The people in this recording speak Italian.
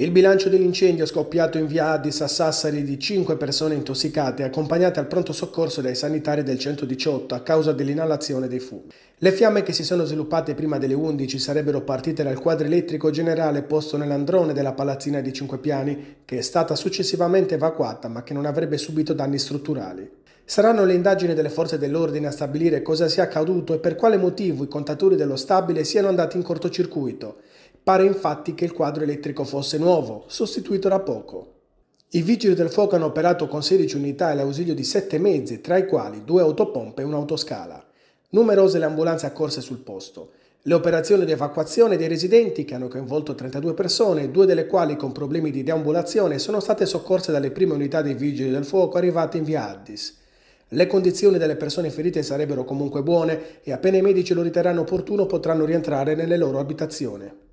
Il bilancio dell'incendio scoppiato in via Addis a Sassari di 5 persone intossicate accompagnate al pronto soccorso dai sanitari del 118 a causa dell'inalazione dei fumi. Le fiamme che si sono sviluppate prima delle 11 sarebbero partite dal quadro elettrico generale posto nell'androne della palazzina di 5 piani che è stata successivamente evacuata ma che non avrebbe subito danni strutturali. Saranno le indagini delle forze dell'ordine a stabilire cosa sia accaduto e per quale motivo i contatori dello stabile siano andati in cortocircuito. Pare infatti che il quadro elettrico fosse nuovo, sostituito da poco. I vigili del fuoco hanno operato con 16 unità e l'ausilio di 7 mezzi, tra i quali due autopompe e un'autoscala. Numerose le ambulanze accorse sul posto. Le operazioni di evacuazione dei residenti, che hanno coinvolto 32 persone, due delle quali con problemi di deambulazione, sono state soccorse dalle prime unità dei vigili del fuoco arrivate in via Addis. Le condizioni delle persone ferite sarebbero comunque buone e appena i medici lo riterranno opportuno potranno rientrare nelle loro abitazioni.